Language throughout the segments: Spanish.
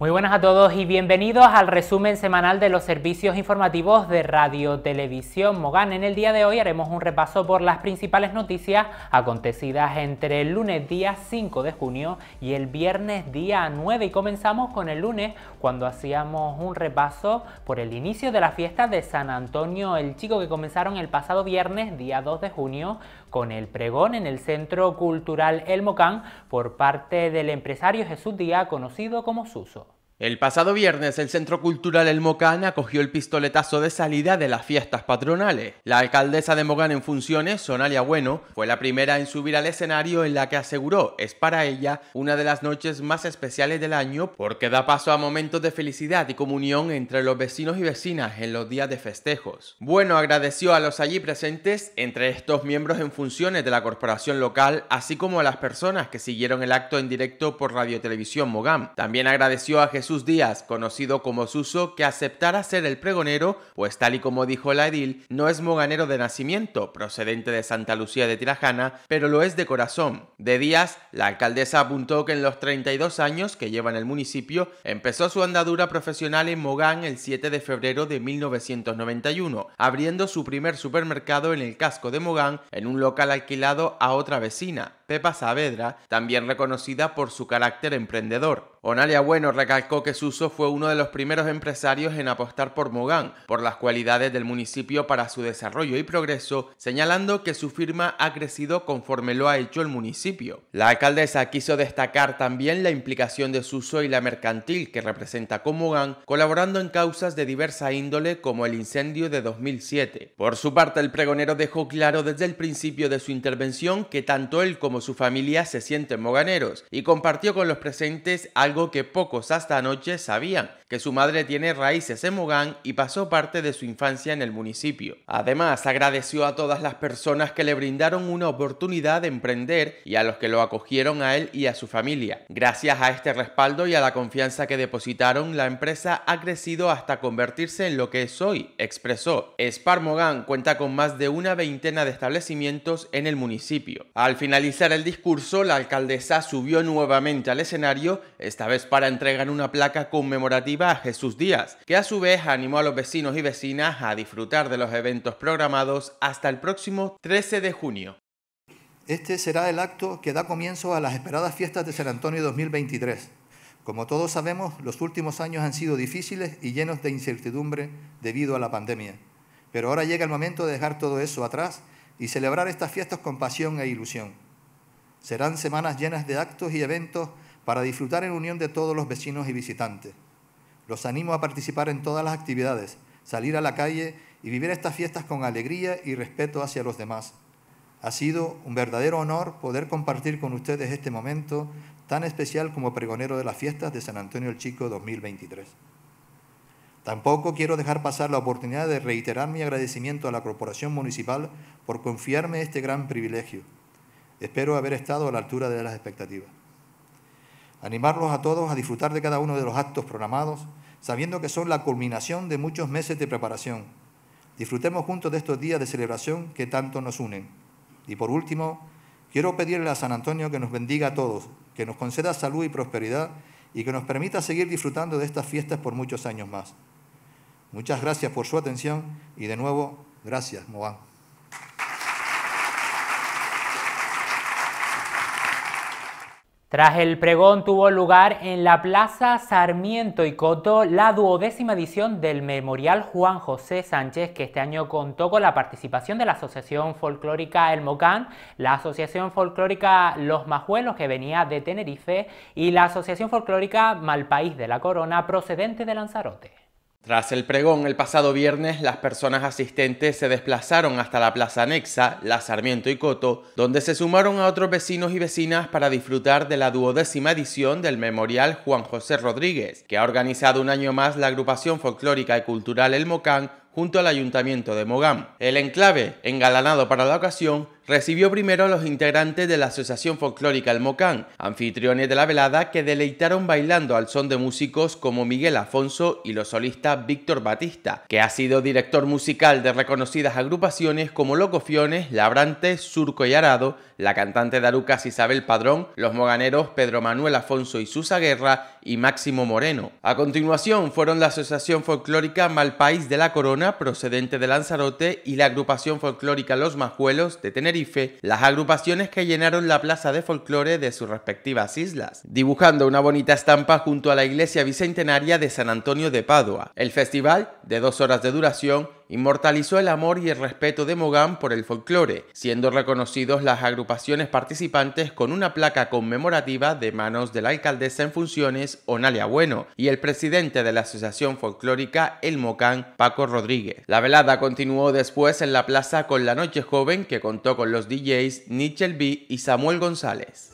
Muy buenas a todos y bienvenidos al resumen semanal de los servicios informativos de Radio Televisión Mogán. En el día de hoy haremos un repaso por las principales noticias acontecidas entre el lunes día 5 de junio y el viernes día 9 y comenzamos con el lunes cuando hacíamos un repaso por el inicio de la fiesta de San Antonio el Chico que comenzaron el pasado viernes día 2 de junio con el pregón en el Centro Cultural El Mocán por parte del empresario Jesús Díaz, conocido como Suso. El pasado viernes, el Centro Cultural El Mocán acogió el pistoletazo de salida de las fiestas patronales. La alcaldesa de Mogán en funciones, Sonalia Bueno, fue la primera en subir al escenario en la que aseguró es para ella una de las noches más especiales del año porque da paso a momentos de felicidad y comunión entre los vecinos y vecinas en los días de festejos. Bueno agradeció a los allí presentes, entre estos miembros en funciones de la corporación local, así como a las personas que siguieron el acto en directo por Radio Televisión Mogán. También agradeció a Jesús sus días, conocido como Suso, que aceptara ser el pregonero, pues tal y como dijo la edil, no es moganero de nacimiento, procedente de Santa Lucía de Tirajana, pero lo es de corazón. De Díaz, la alcaldesa apuntó que en los 32 años que lleva en el municipio, empezó su andadura profesional en Mogán el 7 de febrero de 1991, abriendo su primer supermercado en el casco de Mogán en un local alquilado a otra vecina, Pepa Saavedra, también reconocida por su carácter emprendedor. Onalia Bueno recalcó que Suso fue uno de los primeros empresarios en apostar por Mogán, por las cualidades del municipio para su desarrollo y progreso, señalando que su firma ha crecido conforme lo ha hecho el municipio. La alcaldesa quiso destacar también la implicación de Suso y la mercantil que representa con Mogán, colaborando en causas de diversa índole como el incendio de 2007. Por su parte, el pregonero dejó claro desde el principio de su intervención que tanto él como su familia se sienten moganeros y compartió con los presentes algo que pocos hasta sabían que su madre tiene raíces en Mogán y pasó parte de su infancia en el municipio. Además, agradeció a todas las personas que le brindaron una oportunidad de emprender y a los que lo acogieron a él y a su familia. Gracias a este respaldo y a la confianza que depositaron, la empresa ha crecido hasta convertirse en lo que es hoy, expresó. Spar Mogán cuenta con más de una veintena de establecimientos en el municipio. Al finalizar el discurso, la alcaldesa subió nuevamente al escenario, esta vez para entregar una placa placa conmemorativa Jesús Díaz, que a su vez animó a los vecinos y vecinas a disfrutar de los eventos programados hasta el próximo 13 de junio. Este será el acto que da comienzo a las esperadas fiestas de San Antonio 2023. Como todos sabemos, los últimos años han sido difíciles y llenos de incertidumbre debido a la pandemia. Pero ahora llega el momento de dejar todo eso atrás y celebrar estas fiestas con pasión e ilusión. Serán semanas llenas de actos y eventos para disfrutar en unión de todos los vecinos y visitantes. Los animo a participar en todas las actividades, salir a la calle y vivir estas fiestas con alegría y respeto hacia los demás. Ha sido un verdadero honor poder compartir con ustedes este momento tan especial como pregonero de las fiestas de San Antonio el Chico 2023. Tampoco quiero dejar pasar la oportunidad de reiterar mi agradecimiento a la Corporación Municipal por confiarme este gran privilegio. Espero haber estado a la altura de las expectativas. Animarlos a todos a disfrutar de cada uno de los actos programados, sabiendo que son la culminación de muchos meses de preparación. Disfrutemos juntos de estos días de celebración que tanto nos unen. Y por último, quiero pedirle a San Antonio que nos bendiga a todos, que nos conceda salud y prosperidad y que nos permita seguir disfrutando de estas fiestas por muchos años más. Muchas gracias por su atención y de nuevo, gracias, Moán. Tras el pregón tuvo lugar en la Plaza Sarmiento y Coto la duodécima edición del Memorial Juan José Sánchez, que este año contó con la participación de la Asociación Folclórica El Mocán, la Asociación Folclórica Los Majuelos, que venía de Tenerife, y la Asociación Folclórica Malpaís de la Corona, procedente de Lanzarote. Tras el pregón el pasado viernes, las personas asistentes se desplazaron hasta la plaza anexa, La Sarmiento y Coto, donde se sumaron a otros vecinos y vecinas para disfrutar de la duodécima edición del Memorial Juan José Rodríguez, que ha organizado un año más la agrupación folclórica y cultural El Mocán junto al Ayuntamiento de Mogán. El enclave, engalanado para la ocasión, recibió primero los integrantes de la Asociación Folclórica El Mocán, anfitriones de la velada que deleitaron bailando al son de músicos como Miguel Afonso y los solistas Víctor Batista, que ha sido director musical de reconocidas agrupaciones como Locofiones, Labrante, Surco y Arado, la cantante de Arucas Isabel Padrón, los moganeros Pedro Manuel Afonso y Susa Guerra y Máximo Moreno. A continuación fueron la Asociación Folclórica Malpaís de la Corona, procedente de Lanzarote, y la agrupación folclórica Los Majuelos de Tenerife las agrupaciones que llenaron la plaza de folclore de sus respectivas islas, dibujando una bonita estampa junto a la iglesia bicentenaria de San Antonio de Padua. El festival, de dos horas de duración, inmortalizó el amor y el respeto de Mogán por el folclore, siendo reconocidos las agrupaciones participantes con una placa conmemorativa de manos de la alcaldesa en funciones, Onalia Bueno, y el presidente de la Asociación Folclórica El Mocán, Paco Rodríguez. La velada continuó después en la plaza con La Noche Joven, que contó con los DJs Nichel B y Samuel González.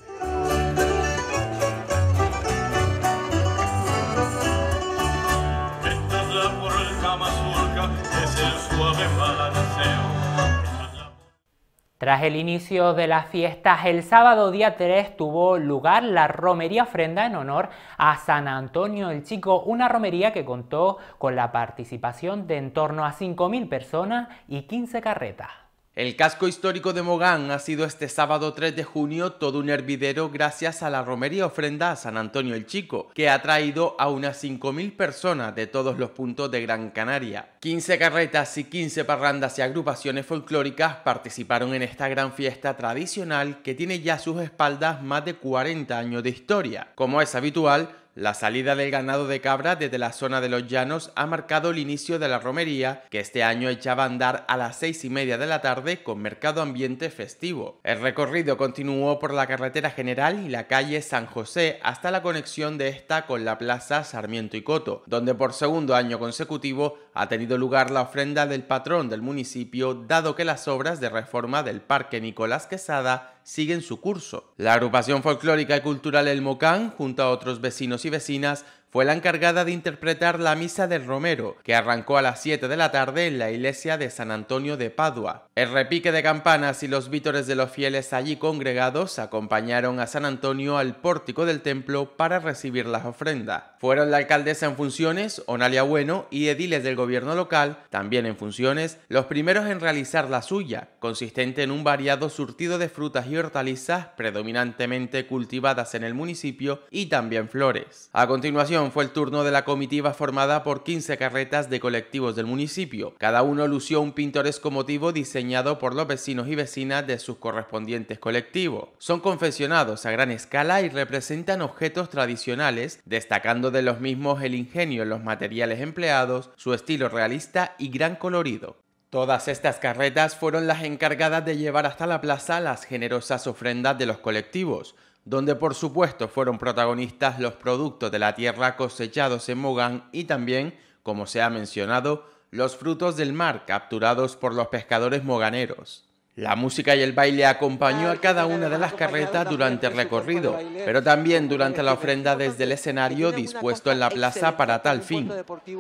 Tras el inicio de las fiestas, el sábado día 3 tuvo lugar la romería ofrenda en honor a San Antonio el Chico, una romería que contó con la participación de en torno a 5.000 personas y 15 carretas. El casco histórico de Mogán ha sido este sábado 3 de junio todo un hervidero gracias a la romería ofrenda a San Antonio el Chico, que ha traído a unas 5.000 personas de todos los puntos de Gran Canaria. 15 carretas y 15 parrandas y agrupaciones folclóricas participaron en esta gran fiesta tradicional que tiene ya a sus espaldas más de 40 años de historia. Como es habitual, la salida del ganado de cabra desde la zona de los llanos ha marcado el inicio de la romería, que este año echaba a andar a las seis y media de la tarde con mercado ambiente festivo. El recorrido continuó por la carretera general y la calle San José hasta la conexión de esta con la plaza Sarmiento y Coto, donde por segundo año consecutivo ha tenido lugar la ofrenda del patrón del municipio, dado que las obras de reforma del Parque Nicolás Quesada siguen su curso. La agrupación folclórica y cultural El Mocán, junto a otros vecinos y vecinas, fue la encargada de interpretar la Misa del Romero, que arrancó a las 7 de la tarde en la iglesia de San Antonio de Padua. El repique de campanas y los vítores de los fieles allí congregados acompañaron a San Antonio al pórtico del templo para recibir las ofrendas. Fueron la alcaldesa en funciones, Onalia Bueno, y ediles del gobierno local, también en funciones, los primeros en realizar la suya, consistente en un variado surtido de frutas y hortalizas predominantemente cultivadas en el municipio y también flores. A continuación, fue el turno de la comitiva formada por 15 carretas de colectivos del municipio. Cada uno lució un pintoresco motivo diseñado por los vecinos y vecinas de sus correspondientes colectivos. Son confeccionados a gran escala y representan objetos tradicionales, destacando de los mismos el ingenio en los materiales empleados, su estilo realista y gran colorido. Todas estas carretas fueron las encargadas de llevar hasta la plaza las generosas ofrendas de los colectivos, donde por supuesto fueron protagonistas los productos de la tierra cosechados en Mogán y también, como se ha mencionado, los frutos del mar capturados por los pescadores moganeros. La música y el baile acompañó a cada una de las carretas durante el recorrido, pero también durante la ofrenda desde el escenario dispuesto en la plaza para este tal fin.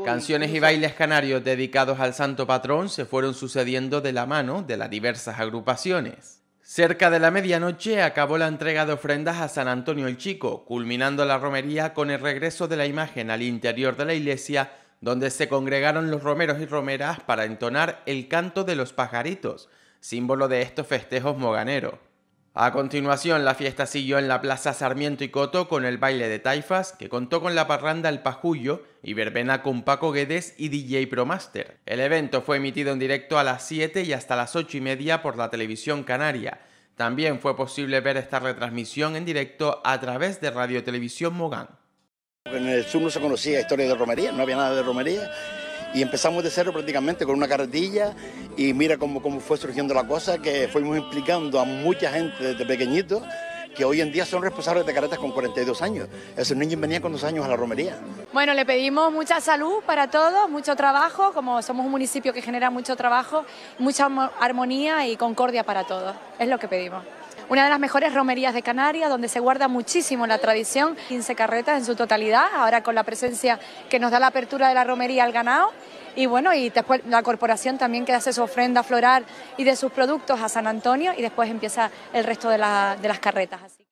Canciones y bailes canarios dedicados al santo patrón se fueron sucediendo de la mano de las diversas agrupaciones. Cerca de la medianoche acabó la entrega de ofrendas a San Antonio el Chico, culminando la romería con el regreso de la imagen al interior de la iglesia, donde se congregaron los romeros y romeras para entonar el canto de los pajaritos, símbolo de estos festejos moganeros. A continuación, la fiesta siguió en la Plaza Sarmiento y Coto con el baile de taifas, que contó con la parranda El Pajullo y verbena con Paco Guedes y DJ Promaster. El evento fue emitido en directo a las 7 y hasta las 8 y media por la televisión canaria. También fue posible ver esta retransmisión en directo a través de Radio Televisión Mogán. En el sur no se conocía historia de romería, no había nada de romería y empezamos de cero prácticamente con una carretilla y mira cómo, cómo fue surgiendo la cosa, que fuimos implicando a mucha gente desde pequeñito que hoy en día son responsables de carretas con 42 años. Ese niño venía con dos años a la romería. Bueno, le pedimos mucha salud para todos, mucho trabajo, como somos un municipio que genera mucho trabajo, mucha armonía y concordia para todos. Es lo que pedimos una de las mejores romerías de Canarias, donde se guarda muchísimo la tradición, 15 carretas en su totalidad, ahora con la presencia que nos da la apertura de la romería al ganado. Y bueno, y después la corporación también que hace su ofrenda floral y de sus productos a San Antonio y después empieza el resto de, de las carretas. Así.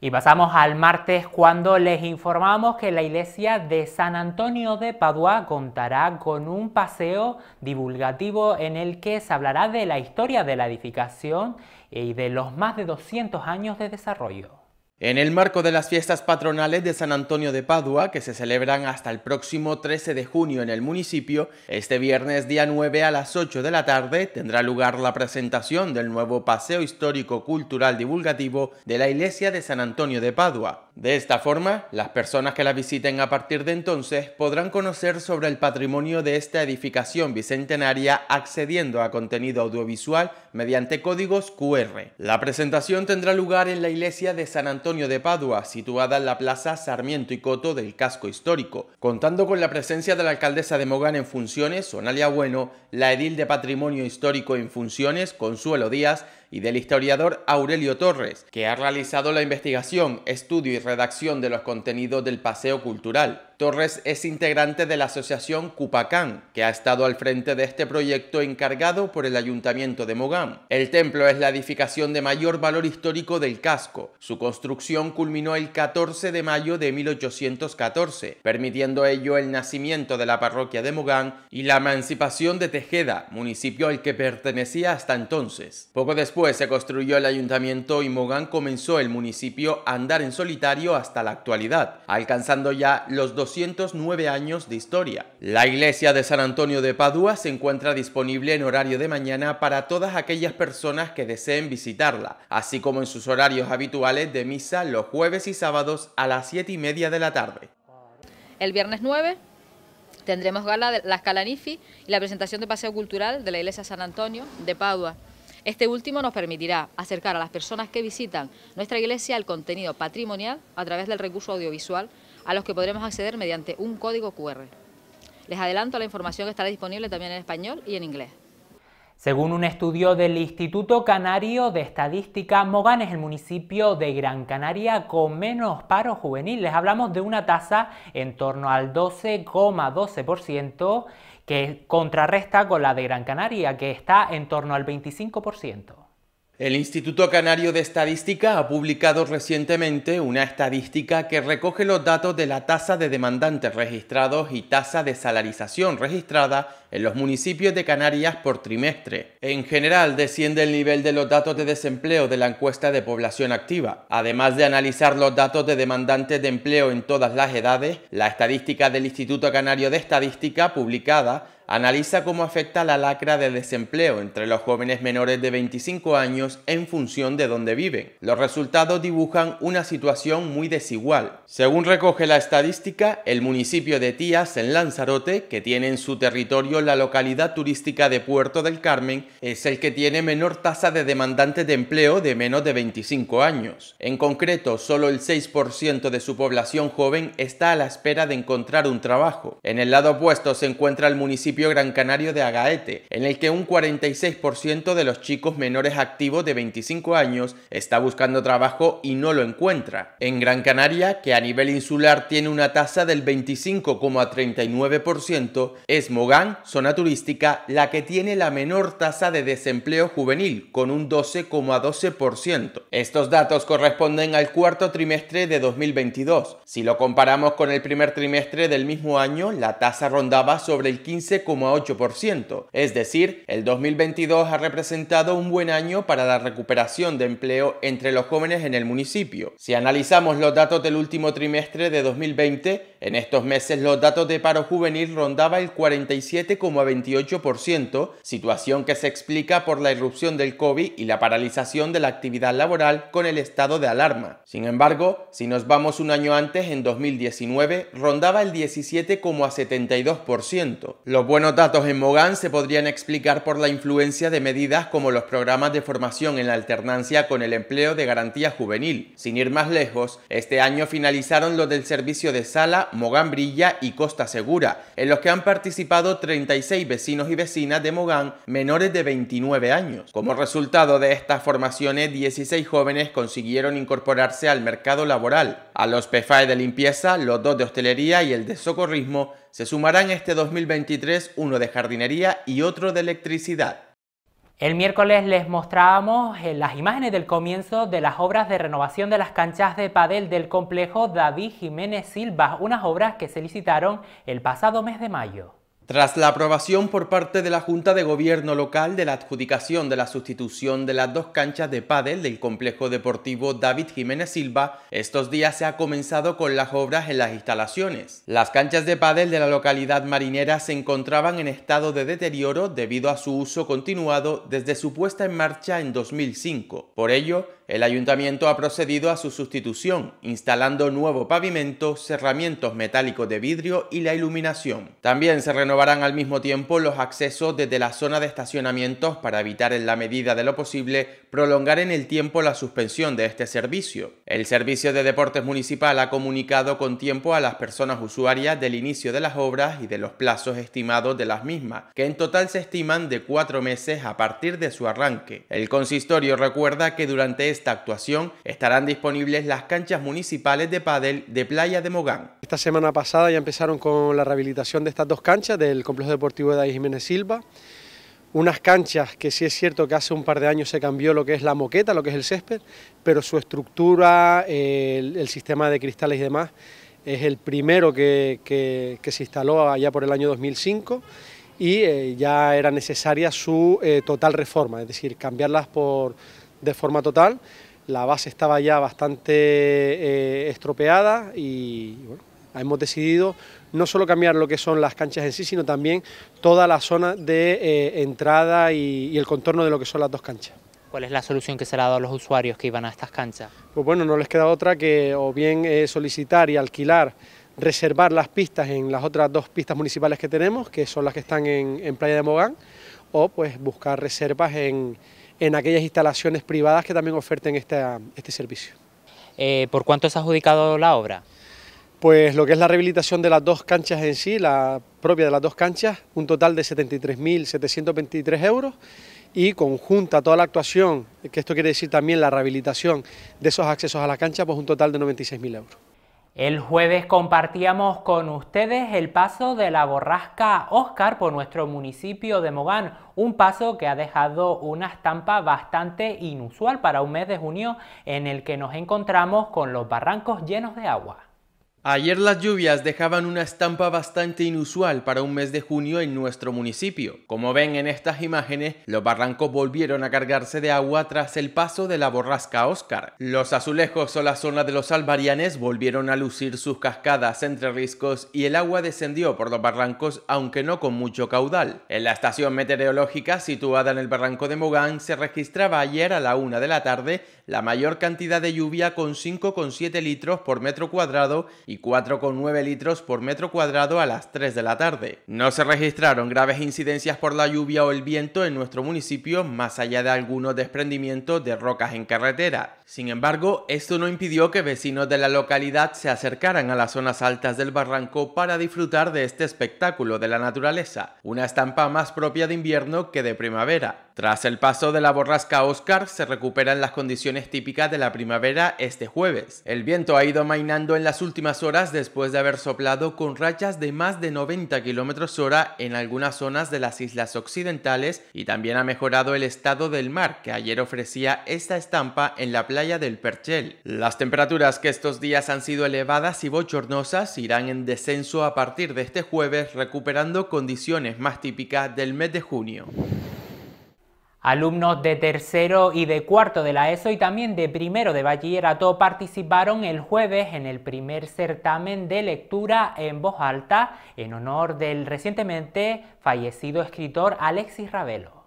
Y pasamos al martes cuando les informamos que la iglesia de San Antonio de Padua contará con un paseo divulgativo en el que se hablará de la historia de la edificación eh, y de los más de 200 años de desarrollo. En el marco de las fiestas patronales de San Antonio de Padua, que se celebran hasta el próximo 13 de junio en el municipio, este viernes día 9 a las 8 de la tarde tendrá lugar la presentación del nuevo Paseo Histórico Cultural Divulgativo de la Iglesia de San Antonio de Padua. De esta forma, las personas que la visiten a partir de entonces podrán conocer sobre el patrimonio de esta edificación bicentenaria accediendo a contenido audiovisual mediante códigos QR. La presentación tendrá lugar en la Iglesia de San Antonio Antonio de Padua, situada en la Plaza Sarmiento y Coto del casco histórico, contando con la presencia de la alcaldesa de Mogán en funciones, Sonalia Bueno, la edil de Patrimonio Histórico en funciones, Consuelo Díaz, y del historiador Aurelio Torres, que ha realizado la investigación, estudio y redacción de los contenidos del Paseo Cultural. Torres es integrante de la asociación Cupacán, que ha estado al frente de este proyecto encargado por el Ayuntamiento de Mogán. El templo es la edificación de mayor valor histórico del casco. Su construcción culminó el 14 de mayo de 1814, permitiendo ello el nacimiento de la parroquia de Mogán y la emancipación de Tejeda, municipio al que pertenecía hasta entonces. Poco después se construyó el ayuntamiento y Mogán comenzó el municipio a andar en solitario hasta la actualidad, alcanzando ya los dos 209 años de historia. La iglesia de San Antonio de Padua se encuentra disponible en horario de mañana para todas aquellas personas que deseen visitarla, así como en sus horarios habituales de misa los jueves y sábados a las 7 y media de la tarde. El viernes 9 tendremos gala de la y la presentación de paseo cultural de la iglesia San Antonio de Padua. Este último nos permitirá acercar a las personas que visitan nuestra iglesia al contenido patrimonial a través del recurso audiovisual a los que podremos acceder mediante un código QR. Les adelanto la información que estará disponible también en español y en inglés. Según un estudio del Instituto Canario de Estadística, Mogán es el municipio de Gran Canaria con menos paro juvenil. Les hablamos de una tasa en torno al 12,12% que contrarresta con la de Gran Canaria, que está en torno al 25%. El Instituto Canario de Estadística ha publicado recientemente una estadística que recoge los datos de la tasa de demandantes registrados y tasa de salarización registrada en los municipios de Canarias por trimestre. En general, desciende el nivel de los datos de desempleo de la encuesta de población activa. Además de analizar los datos de demandantes de empleo en todas las edades, la estadística del Instituto Canario de Estadística publicada analiza cómo afecta la lacra de desempleo entre los jóvenes menores de 25 años en función de dónde viven. Los resultados dibujan una situación muy desigual. Según recoge la estadística, el municipio de Tías, en Lanzarote, que tiene en su territorio la localidad turística de Puerto del Carmen, es el que tiene menor tasa de demandante de empleo de menos de 25 años. En concreto, solo el 6% de su población joven está a la espera de encontrar un trabajo. En el lado opuesto se encuentra el municipio gran canario de Agaete, en el que un 46% de los chicos menores activos de 25 años está buscando trabajo y no lo encuentra. En Gran Canaria, que a nivel insular tiene una tasa del 25,39%, es Mogán, zona turística, la que tiene la menor tasa de desempleo juvenil, con un 12,12%. Estos datos corresponden al cuarto trimestre de 2022. Si lo comparamos con el primer trimestre del mismo año, la tasa rondaba sobre el 15. 8%, Es decir, el 2022 ha representado un buen año para la recuperación de empleo entre los jóvenes en el municipio. Si analizamos los datos del último trimestre de 2020, en estos meses los datos de paro juvenil rondaba el 47,28%, situación que se explica por la irrupción del COVID y la paralización de la actividad laboral con el estado de alarma. Sin embargo, si nos vamos un año antes, en 2019, rondaba el 17,72%. Los buenos datos en Mogán se podrían explicar por la influencia de medidas como los programas de formación en la alternancia con el empleo de garantía juvenil. Sin ir más lejos, este año finalizaron los del servicio de Sala, Mogán Brilla y Costa Segura, en los que han participado 36 vecinos y vecinas de Mogán menores de 29 años. Como resultado de estas formaciones, 16 jóvenes consiguieron incorporarse al mercado laboral. A los PFAE de limpieza, los dos de hostelería y el de socorrismo se sumarán este 2023 uno de jardinería y otro de electricidad. El miércoles les mostrábamos eh, las imágenes del comienzo de las obras de renovación de las canchas de padel del complejo David Jiménez Silva, unas obras que se licitaron el pasado mes de mayo. Tras la aprobación por parte de la Junta de Gobierno local de la adjudicación de la sustitución de las dos canchas de pádel del complejo deportivo David Jiménez Silva, estos días se ha comenzado con las obras en las instalaciones. Las canchas de pádel de la localidad marinera se encontraban en estado de deterioro debido a su uso continuado desde su puesta en marcha en 2005. Por ello, el ayuntamiento ha procedido a su sustitución, instalando nuevo pavimento, cerramientos metálicos de vidrio y la iluminación. También se renovó al mismo tiempo los accesos desde la zona de estacionamientos para evitar en la medida de lo posible prolongar en el tiempo la suspensión de este servicio. El Servicio de Deportes Municipal ha comunicado con tiempo a las personas usuarias del inicio de las obras y de los plazos estimados de las mismas, que en total se estiman de cuatro meses a partir de su arranque. El consistorio recuerda que durante esta actuación estarán disponibles las canchas municipales de pádel de Playa de Mogán. Esta semana pasada ya empezaron con la rehabilitación de estas dos canchas del Complejo Deportivo de Jaime Jiménez Silva. Unas canchas que sí es cierto que hace un par de años se cambió lo que es la moqueta, lo que es el césped, pero su estructura, eh, el, sistema de cristales y demás, es el primero que, se instaló allá por el año 2005 y eh, ya era necesaria su eh, total reforma, es decir, cambiarlas por, de forma total. La base estaba ya bastante estropeada y Hemos decidido no solo cambiar lo que son las canchas en sí, sino también toda la zona de eh, entrada y, el contorno de lo que son las dos canchas. ¿Cuál es la solución que se le ha dado a los usuarios que iban a estas canchas? Pues bueno, no les queda otra que o bien eh, solicitar y alquilar, reservar las pistas en las otras dos pistas municipales que tenemos, que son las que están en, Playa de Mogán, o pues buscar reservas en, aquellas instalaciones privadas que también oferten este, servicio. Eh, ¿Por cuánto se ha adjudicado la obra? pues lo que es la rehabilitación de las dos canchas en sí, la propia de las dos canchas, un total de 73.723 euros y conjunta toda la actuación, que esto quiere decir también la rehabilitación de esos accesos a la cancha, pues un total de 96.000 euros. El jueves compartíamos con ustedes el paso de la borrasca Oscar por nuestro municipio de Mogán, un paso que ha dejado una estampa bastante inusual para un mes de junio en el que nos encontramos con los barrancos llenos de agua. Ayer las lluvias dejaban una estampa bastante inusual para un mes de junio en nuestro municipio. Como ven en estas imágenes, los barrancos volvieron a cargarse de agua tras el paso de la borrasca Oscar. Los azulejos o la zona de los albarianes volvieron a lucir sus cascadas entre riscos y el agua descendió por los barrancos aunque no con mucho caudal. En la estación meteorológica situada en el barranco de Mogán se registraba ayer a la una de la tarde la mayor cantidad de lluvia con 5,7 litros por metro cuadrado y 4,9 litros por metro cuadrado a las 3 de la tarde. No se registraron graves incidencias por la lluvia o el viento en nuestro municipio más allá de algunos desprendimientos de rocas en carretera. Sin embargo, esto no impidió que vecinos de la localidad se acercaran a las zonas altas del barranco para disfrutar de este espectáculo de la naturaleza, una estampa más propia de invierno que de primavera. Tras el paso de la borrasca Oscar, se recuperan las condiciones típicas de la primavera este jueves. El viento ha ido mainando en las últimas horas después de haber soplado con rachas de más de 90 km hora en algunas zonas de las islas occidentales y también ha mejorado el estado del mar que ayer ofrecía esta estampa en la playa playa del Perchel. Las temperaturas que estos días han sido elevadas y bochornosas irán en descenso a partir de este jueves, recuperando condiciones más típicas del mes de junio. Alumnos de tercero y de cuarto de la ESO y también de primero de bachillerato participaron el jueves en el primer certamen de lectura en voz alta en honor del recientemente fallecido escritor Alexis Ravelo.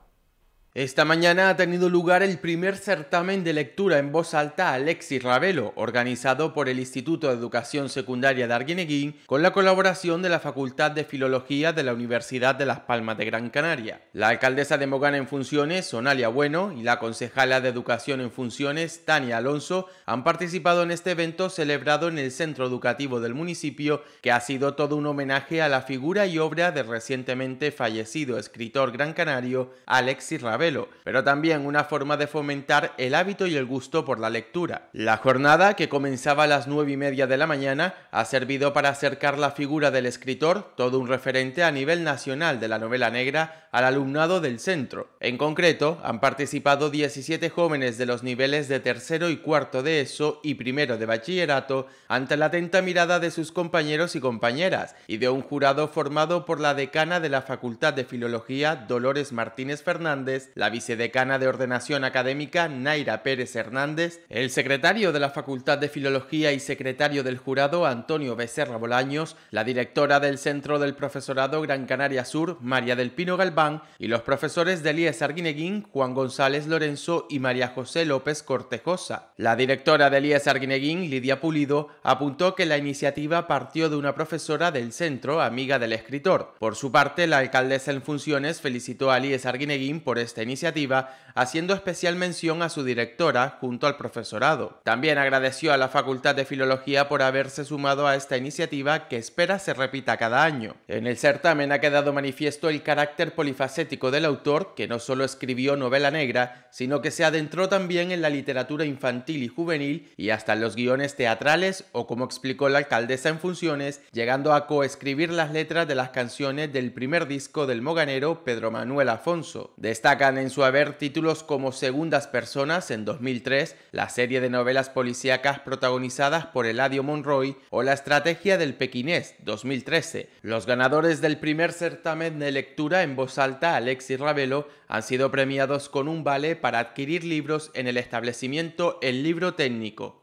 Esta mañana ha tenido lugar el primer certamen de lectura en voz alta Alexis Ravelo, organizado por el Instituto de Educación Secundaria de Arguineguín con la colaboración de la Facultad de Filología de la Universidad de Las Palmas de Gran Canaria. La alcaldesa de Mogana en funciones, Sonalia Bueno, y la concejala de Educación en funciones, Tania Alonso, han participado en este evento celebrado en el centro educativo del municipio, que ha sido todo un homenaje a la figura y obra del recientemente fallecido escritor gran canario Alexis Ravelo pero también una forma de fomentar el hábito y el gusto por la lectura. La jornada, que comenzaba a las nueve y media de la mañana, ha servido para acercar la figura del escritor, todo un referente a nivel nacional de la novela negra, al alumnado del centro. En concreto, han participado 17 jóvenes de los niveles de tercero y cuarto de ESO y primero de bachillerato ante la atenta mirada de sus compañeros y compañeras y de un jurado formado por la decana de la Facultad de Filología Dolores Martínez Fernández la vicedecana de Ordenación Académica, Naira Pérez Hernández, el secretario de la Facultad de Filología y secretario del jurado, Antonio Becerra Bolaños, la directora del Centro del Profesorado Gran Canaria Sur, María del Pino Galván, y los profesores de Elías Arguineguín, Juan González Lorenzo y María José López Cortejosa. La directora de Elías Arguineguín, Lidia Pulido, apuntó que la iniciativa partió de una profesora del centro, amiga del escritor. Por su parte, la alcaldesa en funciones felicitó a Elías Arguineguín por este iniciativa, haciendo especial mención a su directora junto al profesorado. También agradeció a la Facultad de Filología por haberse sumado a esta iniciativa que espera se repita cada año. En el certamen ha quedado manifiesto el carácter polifacético del autor, que no solo escribió novela negra, sino que se adentró también en la literatura infantil y juvenil y hasta en los guiones teatrales o como explicó la alcaldesa en funciones, llegando a coescribir las letras de las canciones del primer disco del moganero Pedro Manuel Afonso. Destaca en su haber títulos como Segundas Personas en 2003, la serie de novelas policíacas protagonizadas por Eladio Monroy o La Estrategia del Pequinés 2013. Los ganadores del primer certamen de lectura en voz alta, Alexis Ravelo, han sido premiados con un vale para adquirir libros en el establecimiento El Libro Técnico.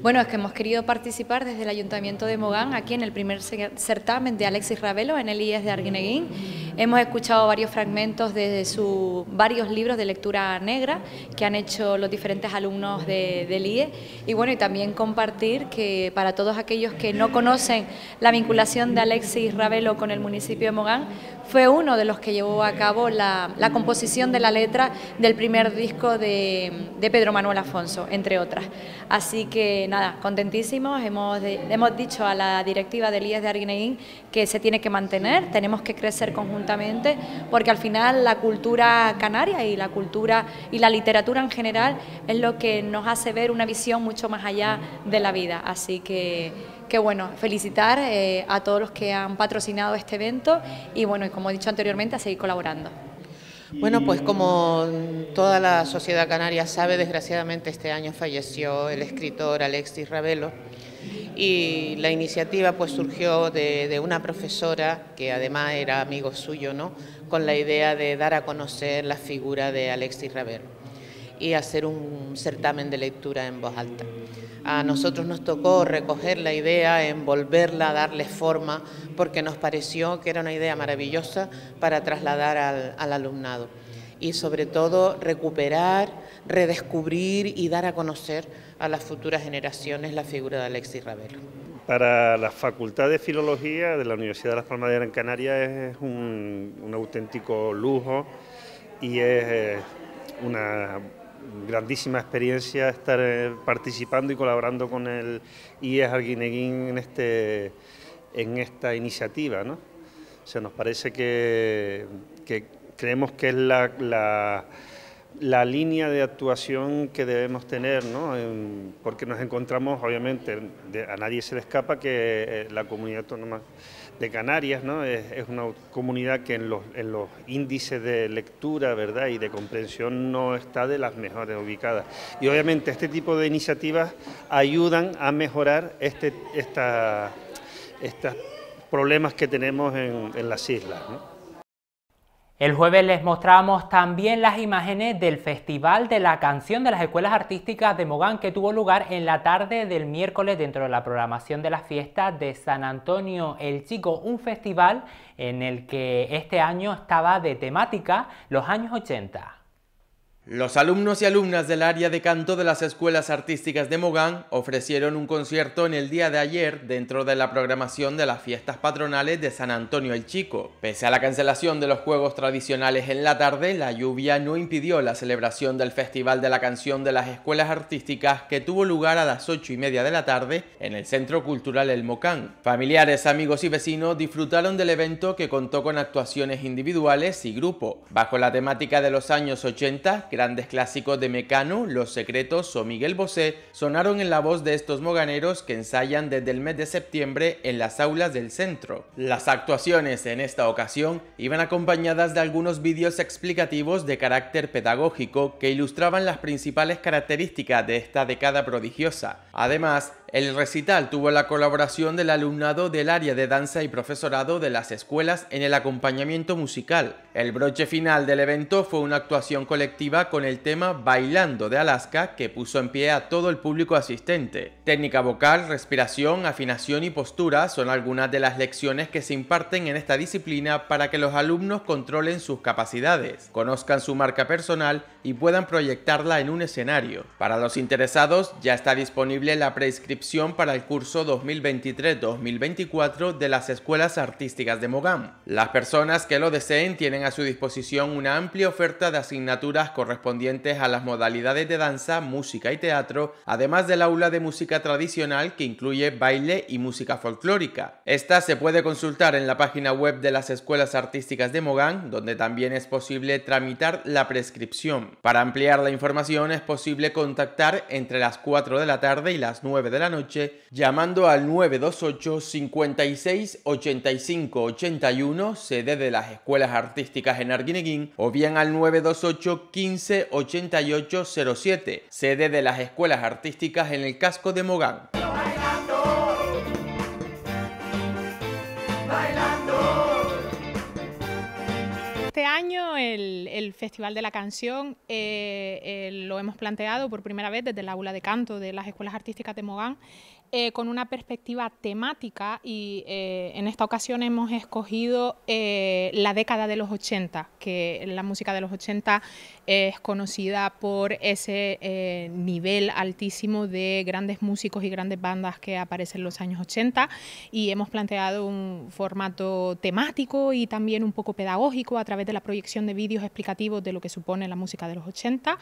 Bueno, es que hemos querido participar desde el Ayuntamiento de Mogán, aquí en el primer certamen de Alexis Ravelo en el IES de Arguineguín. Hemos escuchado varios fragmentos de sus varios libros de lectura negra que han hecho los diferentes alumnos del IES. Y bueno, y también compartir que para todos aquellos que no conocen la vinculación de Alexis Ravelo con el municipio de Mogán, fue uno de los que llevó a cabo la, composición de la letra del primer disco de, Pedro Manuel Afonso, entre otras. Así que nada, contentísimos, hemos, hemos dicho a la directiva del IES de Arguineguín que se tiene que mantener, tenemos que crecer conjuntamente, porque al final la cultura canaria y la cultura y la literatura en general es lo que nos hace ver una visión mucho más allá de la vida. Así que que bueno, felicitar eh, a todos los que han patrocinado este evento y bueno, y como he dicho anteriormente, a seguir colaborando. Bueno, pues como toda la sociedad canaria sabe, desgraciadamente este año falleció el escritor Alexis Ravelo y la iniciativa pues surgió de, una profesora que además era amigo suyo, ¿no? Con la idea de dar a conocer la figura de Alexis Ravelo y hacer un certamen de lectura en voz alta. A nosotros nos tocó recoger la idea, envolverla, darle forma, porque nos pareció que era una idea maravillosa para trasladar al, alumnado y sobre todo recuperar, redescubrir y dar a conocer a las futuras generaciones la figura de Alexis Ravelo. Para la Facultad de Filología de la Universidad de Las Palmas de Gran Canaria es un auténtico lujo y es eh, una grandísima experiencia estar eh, participando y colaborando con el IES Arguineguín en, este, en esta iniciativa. ¿no? nos parece que, creemos que es la, la, línea de actuación que debemos tener, ¿no? porque nos encontramos, obviamente, a nadie se le escapa que eh, la comunidad autónoma de Canarias, ¿no? Es, una comunidad que en los, índices de lectura ¿verdad? y de comprensión no está de las mejores ubicadas. Y obviamente este tipo de iniciativas ayudan a mejorar este, estos problemas que tenemos en, las islas. El jueves les mostramos también las imágenes del Festival de la Canción de las Escuelas Artísticas de Mogán que tuvo lugar en la tarde del miércoles dentro de la programación de las fiestas de San Antonio el Chico, un festival en el que este año estaba de temática los años 80. Los alumnos y alumnas del área de canto de las escuelas artísticas de Mogán ofrecieron un concierto en el día de ayer dentro de la programación de las fiestas patronales de San Antonio el Chico. Pese a la cancelación de los juegos tradicionales en la tarde, la lluvia no impidió la celebración del Festival de la Canción de las Escuelas Artísticas que tuvo lugar a las 8 y media de la tarde en el Centro Cultural El Mocán. Familiares, amigos y vecinos disfrutaron del evento que contó con actuaciones individuales y grupo. Bajo la temática de los años 80, Grandes clásicos de Mecano, Los Secretos o Miguel Bosé sonaron en la voz de estos moganeros que ensayan desde el mes de septiembre en las aulas del centro. Las actuaciones en esta ocasión iban acompañadas de algunos vídeos explicativos de carácter pedagógico que ilustraban las principales características de esta década prodigiosa. Además, el recital tuvo la colaboración del alumnado del área de danza y profesorado de las escuelas en el acompañamiento musical. El broche final del evento fue una actuación colectiva con el tema Bailando de Alaska que puso en pie a todo el público asistente. Técnica vocal, respiración, afinación y postura son algunas de las lecciones que se imparten en esta disciplina para que los alumnos controlen sus capacidades, conozcan su marca personal y puedan proyectarla en un escenario. Para los interesados ya está disponible la prescripción para el curso 2023-2024 de las Escuelas Artísticas de Mogán. Las personas que lo deseen tienen a su disposición una amplia oferta de asignaturas correspondientes a las modalidades de danza, música y teatro, además del aula de música tradicional que incluye baile y música folclórica. Esta se puede consultar en la página web de las Escuelas Artísticas de Mogán, donde también es posible tramitar la prescripción. Para ampliar la información es posible contactar entre las 4 de la tarde y las 9 de la noche llamando al 928 56 85 81, sede de las escuelas artísticas en Arguineguín, o bien al 928 15 88 07, sede de las escuelas artísticas en el casco de Mogán. Este año el, Festival de la Canción eh, eh, lo hemos planteado por primera vez desde el aula de canto de las Escuelas Artísticas de Mogán eh, con una perspectiva temática y en esta ocasión hemos escogido la década de los 80, que la música de los 80 es conocida por ese eh, nivel altísimo de grandes músicos y grandes bandas que aparecen los años 80 y hemos planteado un formato temático y también un poco pedagógico a través de la proyección de vídeos explicativos de lo que supone la música de los 80.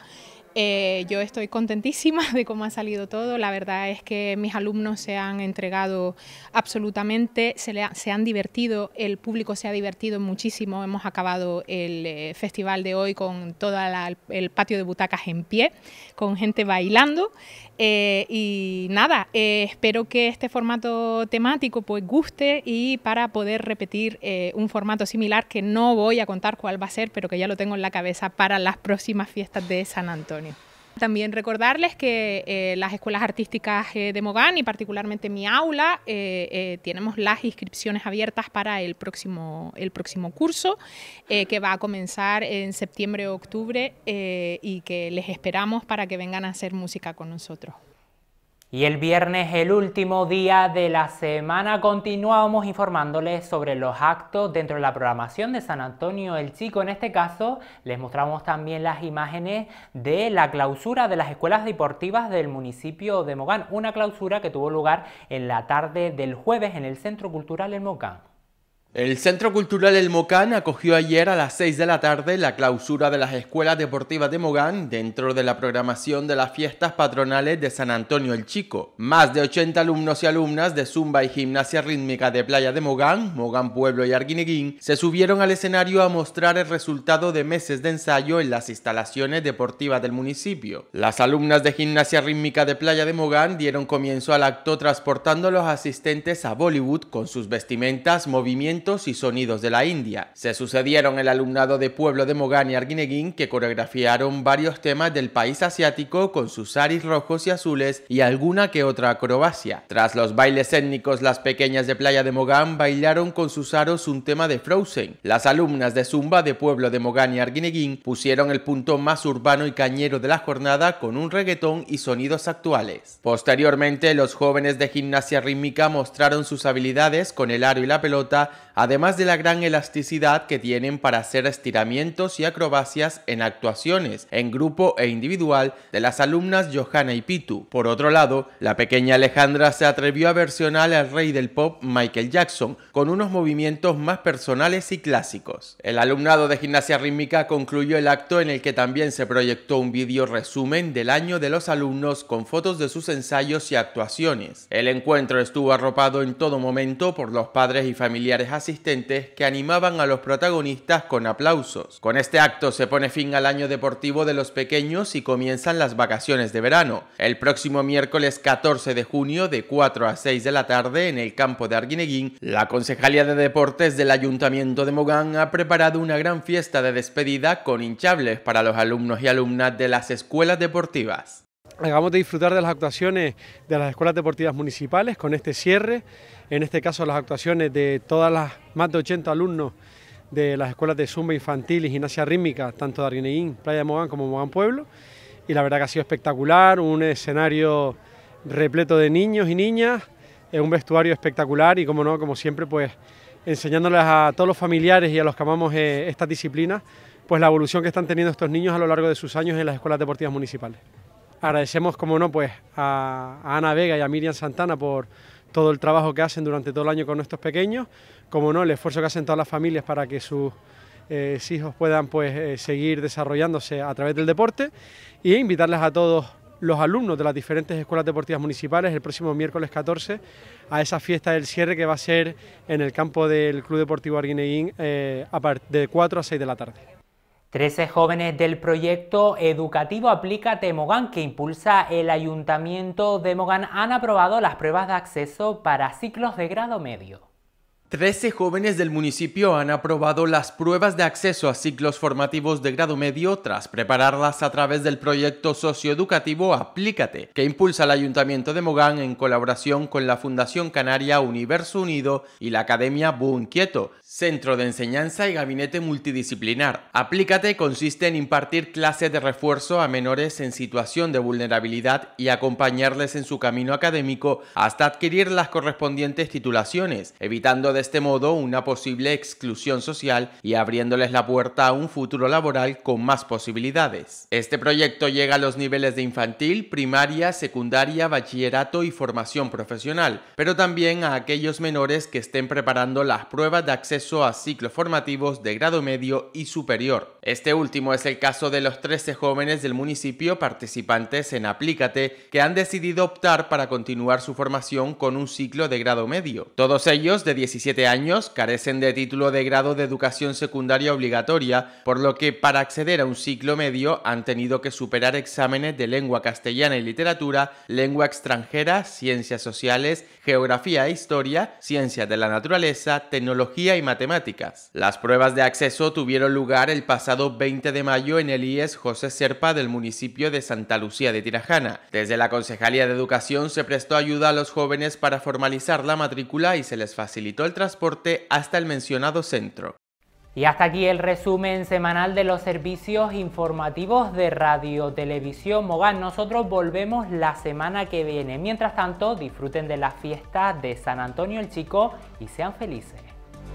Eh, yo estoy contentísima de cómo ha salido todo, la verdad es que mis alumnos se han entregado absolutamente, se, han divertido, el público se ha divertido muchísimo, hemos acabado el eh, festival de hoy con toda la el patio de butacas en pie, con gente bailando. Eh, y nada, eh, espero que este formato temático pues guste y para poder repetir eh, un formato similar que no voy a contar cuál va a ser, pero que ya lo tengo en la cabeza para las próximas fiestas de San Antonio. También recordarles que eh, las escuelas artísticas eh, de Mogán y particularmente mi aula, eh, tenemos las inscripciones abiertas para el próximo, el próximo curso que va a comenzar en septiembre o octubre y que les esperamos para que vengan a hacer música con nosotros. Y el viernes, el último día de la semana, continuamos informándoles sobre los actos dentro de la programación de San Antonio el Chico. En este caso, les mostramos también las imágenes de la clausura de las escuelas deportivas del municipio de Mogán, una clausura que tuvo lugar en la tarde del jueves en el Centro Cultural en Mogán. El Centro Cultural El Mocán acogió ayer a las 6 de la tarde la clausura de las escuelas deportivas de Mogán dentro de la programación de las fiestas patronales de San Antonio el Chico. Más de 80 alumnos y alumnas de Zumba y Gimnasia Rítmica de Playa de Mogán, Mogán Pueblo y Arguineguín se subieron al escenario a mostrar el resultado de meses de ensayo en las instalaciones deportivas del municipio. Las alumnas de Gimnasia Rítmica de Playa de Mogán dieron comienzo al acto transportando a los asistentes a Bollywood con sus vestimentas, movimientos y sonidos de la India. Se sucedieron el alumnado de pueblo de Mogán y Arguineguín que coreografiaron varios temas del país asiático con sus saris rojos y azules y alguna que otra acrobacia. Tras los bailes étnicos, las pequeñas de Playa de Mogán bailaron con sus aros un tema de Frozen. Las alumnas de Zumba de pueblo de Mogán y Arguineguín pusieron el punto más urbano y cañero de la jornada con un reggaetón y sonidos actuales. Posteriormente, los jóvenes de gimnasia rítmica mostraron sus habilidades con el aro y la pelota además de la gran elasticidad que tienen para hacer estiramientos y acrobacias en actuaciones, en grupo e individual, de las alumnas Johanna y Pitu. Por otro lado, la pequeña Alejandra se atrevió a versionar al rey del pop Michael Jackson con unos movimientos más personales y clásicos. El alumnado de gimnasia rítmica concluyó el acto en el que también se proyectó un vídeo resumen del año de los alumnos con fotos de sus ensayos y actuaciones. El encuentro estuvo arropado en todo momento por los padres y familiares asistentes asistentes que animaban a los protagonistas con aplausos. Con este acto se pone fin al año deportivo de los pequeños y comienzan las vacaciones de verano. El próximo miércoles 14 de junio de 4 a 6 de la tarde en el campo de Arguineguín, la Concejalía de Deportes del Ayuntamiento de Mogán ha preparado una gran fiesta de despedida con hinchables para los alumnos y alumnas de las escuelas deportivas. Acabamos de disfrutar de las actuaciones de las escuelas deportivas municipales con este cierre, en este caso las actuaciones de todas las más de 80 alumnos de las escuelas de zumba infantil y gimnasia rítmica, tanto de Arguineguín, Playa de Mogán como Mogán Pueblo, y la verdad que ha sido espectacular, un escenario repleto de niños y niñas, eh, un vestuario espectacular y como no, como siempre, pues enseñándoles a todos los familiares y a los que amamos eh, esta estas disciplinas, pues la evolución que están teniendo estos niños a lo largo de sus años en las escuelas deportivas municipales. Agradecemos, como no, pues a, Ana Vega y a Miriam Santana por todo el trabajo que hacen durante todo el año con nuestros pequeños, como no, el esfuerzo que hacen todas las familias para que sus eh, hijos puedan pues, eh, seguir desarrollándose a través del deporte y invitarles a todos los alumnos de las diferentes escuelas deportivas municipales el próximo miércoles 14 a esa fiesta del cierre que va a ser en el campo del Club Deportivo Arguineguín eh, de 4 a 6 de la tarde. Trece jóvenes del proyecto educativo Aplícate Mogán que impulsa el Ayuntamiento de Mogán han aprobado las pruebas de acceso para ciclos de grado medio. Trece jóvenes del municipio han aprobado las pruebas de acceso a ciclos formativos de grado medio tras prepararlas a través del proyecto socioeducativo Aplícate, que impulsa el Ayuntamiento de Mogán en colaboración con la Fundación Canaria Universo Unido y la Academia Boon Quieto. Centro de Enseñanza y Gabinete Multidisciplinar. Aplícate consiste en impartir clases de refuerzo a menores en situación de vulnerabilidad y acompañarles en su camino académico hasta adquirir las correspondientes titulaciones, evitando de este modo una posible exclusión social y abriéndoles la puerta a un futuro laboral con más posibilidades. Este proyecto llega a los niveles de infantil, primaria, secundaria, bachillerato y formación profesional, pero también a aquellos menores que estén preparando las pruebas de acceso a ciclos formativos de grado medio y superior. Este último es el caso de los 13 jóvenes del municipio participantes en Aplícate que han decidido optar para continuar su formación con un ciclo de grado medio. Todos ellos de 17 años carecen de título de grado de educación secundaria obligatoria, por lo que para acceder a un ciclo medio han tenido que superar exámenes de lengua castellana y literatura, lengua extranjera, ciencias sociales, geografía e historia, ciencias de la naturaleza, tecnología y Matemáticas. Las pruebas de acceso tuvieron lugar el pasado 20 de mayo en el IES José Serpa del municipio de Santa Lucía de Tirajana. Desde la Concejalía de Educación se prestó ayuda a los jóvenes para formalizar la matrícula y se les facilitó el transporte hasta el mencionado centro. Y hasta aquí el resumen semanal de los servicios informativos de Radio Televisión Mogán. Nosotros volvemos la semana que viene. Mientras tanto, disfruten de la fiesta de San Antonio el Chico y sean felices.